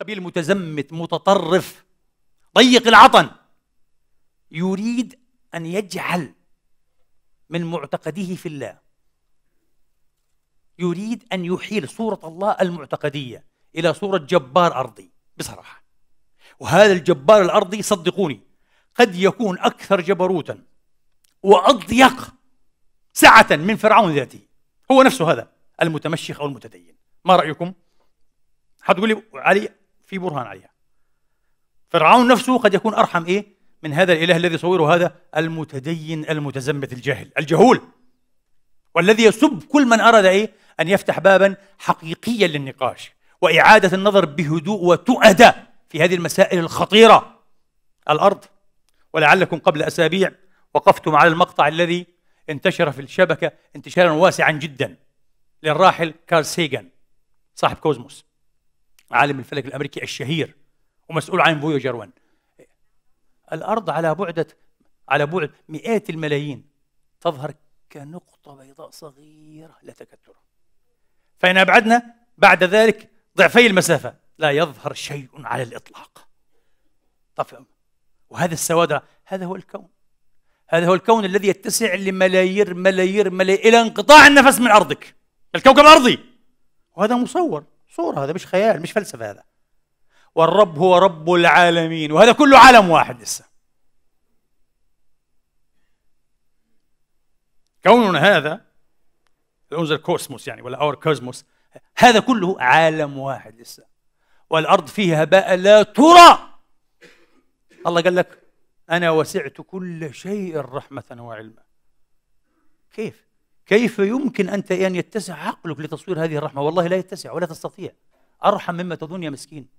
قبيل متزمت متطرف ضيق العطن يريد ان يجعل من معتقده في الله يريد ان يحيل صوره الله المعتقديه الى صوره جبار ارضي بصراحه وهذا الجبار الارضي صدقوني قد يكون اكثر جبروتا واضيق سعه من فرعون ذاته هو نفسه هذا المتمشخ او المتدين ما رايكم حتقول لي علي في برهان عليها فرعون نفسه قد يكون أرحم إيه من هذا الإله الذي صوره هذا المتدين المتزمت الجاهل الجهول والذي يسب كل من أراد إيه أن يفتح بابا حقيقيا للنقاش وإعادة النظر بهدوء وتؤدى في هذه المسائل الخطيرة الأرض ولعلكم قبل أسابيع وقفتم على المقطع الذي انتشر في الشبكة انتشارا واسعا جدا للراحل كارل سيغان صاحب كوزموس عالم الفلك الامريكي الشهير ومسؤول عن فويجر 1 الارض على بعد على بعد مئات الملايين تظهر كنقطه بيضاء صغيره لا تكتل فان ابعدنا بعد ذلك ضعفي المسافه لا يظهر شيء على الاطلاق طب وهذا السواد هذا هو الكون هذا هو الكون الذي يتسع لملايير ملايير ملايير الى انقطاع النفس من ارضك الكوكب الارضي وهذا مصور صورة هذا مش خيال مش فلسفة هذا والرب هو رب العالمين وهذا كله عالم واحد لسه كوننا هذا انظر كوسموس يعني ولا اور كوزموس هذا كله عالم واحد لسه والارض فيها هباء لا ترى الله قال لك انا وسعت كل شيء رحمه وعلما كيف كيف يمكن أنت أن يتسع عقلك لتصوير هذه الرحمة والله لا يتسع ولا تستطيع أرحم مما تظن يا مسكين